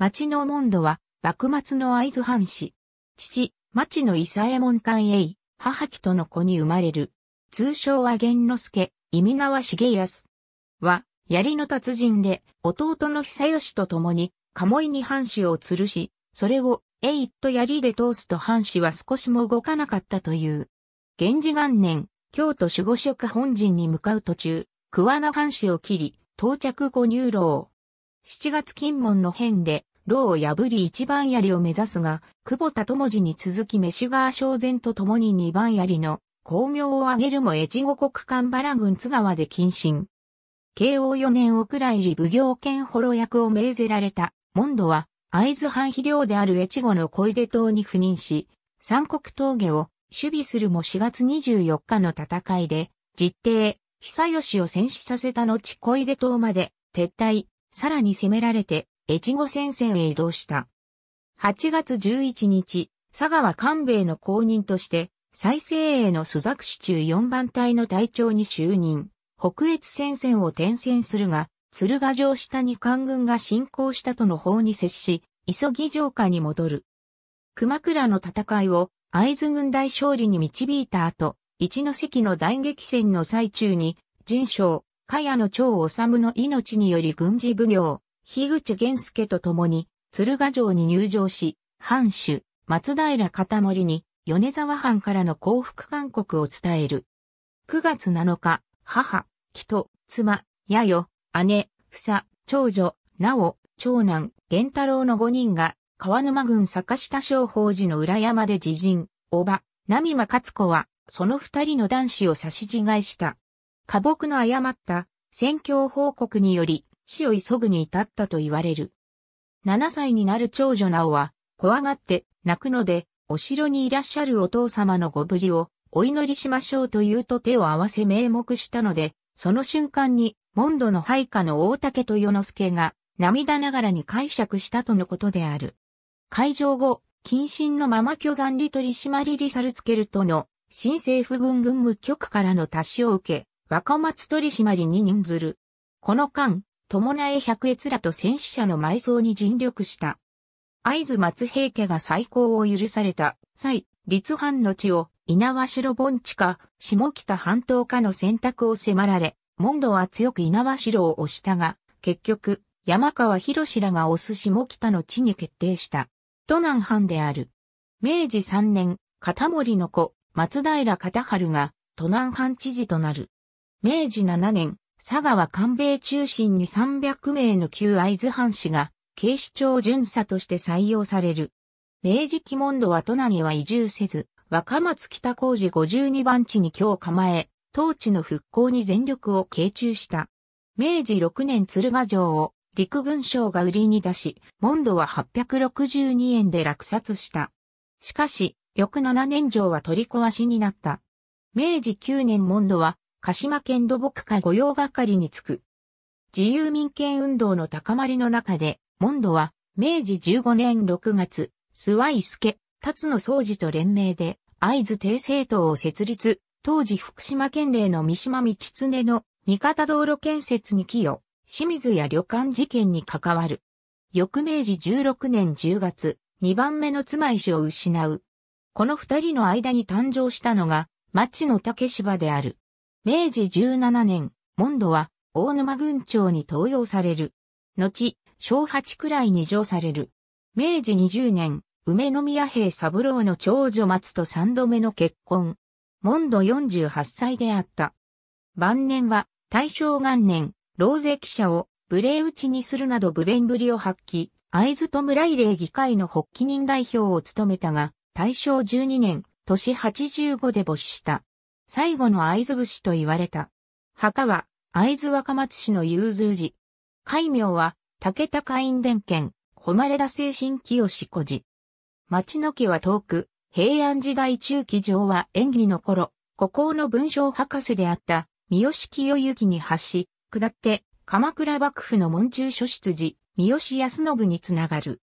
町の門戸は、幕末の会津藩士。父、町の伊佐右衛門官栄、母木との子に生まれる。通称は玄之助、意味縄重康。は、槍の達人で、弟の久吉と共に、鴨居に藩士を吊るし、それを、えいっと槍で通すと藩士は少しも動かなかったという。源氏元年、京都守護職本陣に向かう途中、桑名藩士を切り、到着後入牢。7月金門の変で、牢を破り一番槍を目指すが、久保田智次に続きメシュガー商前と共に二番槍の功名を挙げるも越後国間原軍津川で謹慎。慶応四年奥来寺奉行兼保呂役を命ぜられた、モンドは、会津藩肥料である越後の小出島に赴任し、三国峠を守備するも4月24日の戦いで、実定、久吉を戦死させた後小出島まで撤退、さらに攻められて、越後戦線へ移動した。8月11日、佐川官兵衛の公認として、再生への須作市中4番隊の隊長に就任、北越戦線を転戦するが、鶴ヶ城下に官軍が侵攻したとの法に接し、急ぎ城下に戻る。熊倉の戦いを合津軍大勝利に導いた後、一関の大激戦の最中に、神将、茅野長治の命により軍事奉行、樋口玄介と共に、鶴ヶ城に入城し、藩主、松平片森に、米沢藩からの降伏勧告を伝える。9月7日、母、と、妻、やよ、姉、房、長女、なお、長男、源太郎の5人が、川沼郡坂下商法寺の裏山で自陣、おば、波間勝子は、その二人の男子を差し違いした。過木の誤った、宣教報告により、死を急ぐに至ったと言われる。7歳になる長女なおは、怖がって泣くので、お城にいらっしゃるお父様のご無事をお祈りしましょうと言うと手を合わせ名目したので、その瞬間に、モンドの配下の大竹と与之助が、涙ながらに解釈したとのことである。会場後、近親のまま巨山リトリシマリリサルツケルトの、新政府軍軍務局からの達しを受け、若松取締に任ずる。この間、伴え百越らと戦死者の埋葬に尽力した。会津松平家が再興を許された際、立藩の地を稲和城盆地か下北半島かの選択を迫られ、モンドは強く稲和城を押したが、結局、山川博士らが押す下北の地に決定した。都南藩である。明治3年、片森の子、松平片春が、都南藩知事となる。明治7年、佐川官兵衛中心に300名の旧会津藩士が、警視庁巡査として採用される。明治期門戸は都内には移住せず、若松北工事52番地に今日構え、当地の復興に全力を傾注した。明治6年鶴ヶ城を陸軍省が売りに出し、門戸は862円で落札した。しかし、翌7年城は取り壊しになった。明治9年門戸は鹿島県土木課御用係につく。自由民権運動の高まりの中で、モンドは、明治15年6月、諏訪助、辰野総司と連名で、会津帝政党を設立、当時福島県令の三島道常の味方道路建設に寄与、清水や旅館事件に関わる。翌明治16年10月、二番目の妻石を失う。この二人の間に誕生したのが、町の竹芝である。明治17年、モンドは大沼郡庁に登用される。後、小八くらいに上される。明治20年、梅宮平三郎の長女松と三度目の結婚。モンド48歳であった。晩年は大正元年、老税記者を無礼打ちにするなど無弁ぶりを発揮、会津と村井礼議会の発起人代表を務めたが、大正12年、年85で没した。最後の会津武士と言われた。墓は、会津若松市の融通寺。戒名は、田高院伝県、誉れ田精神清子寺。町の木は遠く、平安時代中期上は演技の頃、孤高の文章博士であった、三好清行に発し、下って、鎌倉幕府の門中諸出寺、三好康信につながる。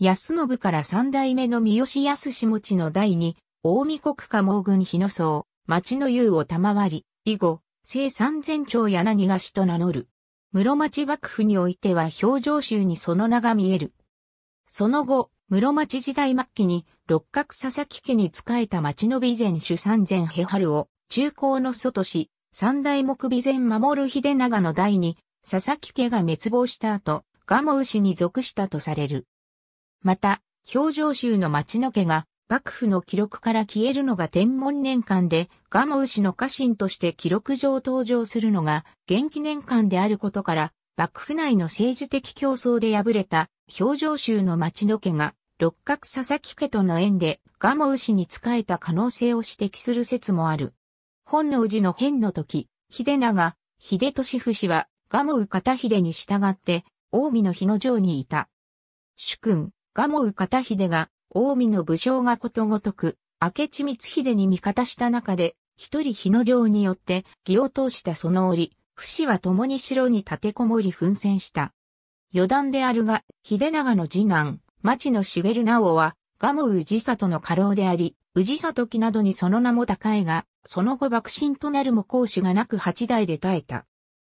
康信から三代目の三好康持の第二、大見国家毛軍日野荘、町の優を賜り、以後、生三千町柳菓子と名乗る。室町幕府においては表情集にその名が見える。その後、室町時代末期に六角佐々木家に仕えた町の備前主三千ヘ春を中高の祖とし、三代目備前守る秀長の代に佐々木家が滅亡した後、蒲生氏に属したとされる。また、表情集の町の家が幕府の記録から消えるのが天文年間で、蒲生氏の家臣として記録上登場するのが元気年間であることから、幕府内の政治的競争で敗れた表情州の町の家が六角佐々木家との縁で蒲生氏に仕えた可能性を指摘する説もある。本能寺の変の時、秀長、秀俊夫氏は蒲生片秀に従って、近江の日の城にいた。主君、蒲生片秀が近江の武将がことごとく、明智光秀に味方した中で、一人日の城によって、義を通したその折、不死は共に城に立てこもり奮戦した。余談であるが、秀長の次男、町野茂直は、蒲生氏里の家老であり、氏里記などにその名も高いが、その後幕臣となるも公主がなく八代で耐えた。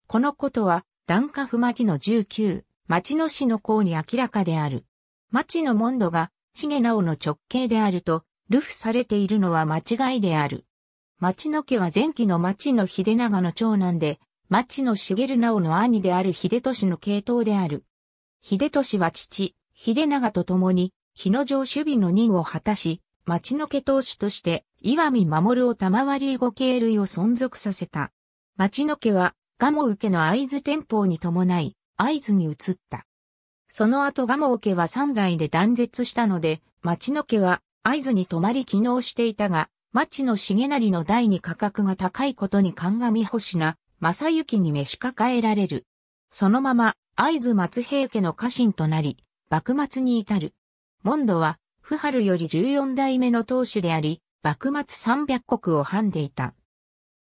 このことは、段下不巻の十九、町野氏の功に明らかである。町野門戸が重直の直径であると、流布されているのは間違いである。町の家は前期の町の秀長の長男で、町の茂直の兄である秀俊の系統である。秀俊は父、秀長と共に、日野城守備の任を果たし、町の家当主として、岩見守を賜り囲碁系類を存続させた。町の家は、蒲生家の合図天保に伴い、合図に移った。その後蒲生家は三代で断絶したので、町の家は合図に泊まり機能していたが、町の重成の代に価格が高いことに鑑み星な、正幸に召し抱えられる。そのまま、合図松平家の家臣となり、幕末に至る。門戸は、不春より十四代目の当主であり、幕末三百国をはんでいた。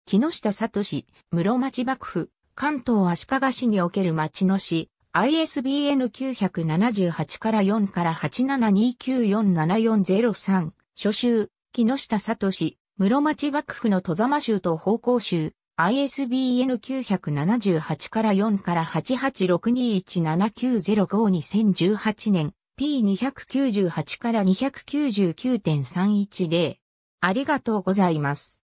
木下里氏、室町幕府、関東足利市における町の市、ISBN 978から4から872947403、初集、木下里聡、室町幕府の戸様集と方向集、ISBN 978から4から8862179052018年、P298 から299.310。ありがとうございます。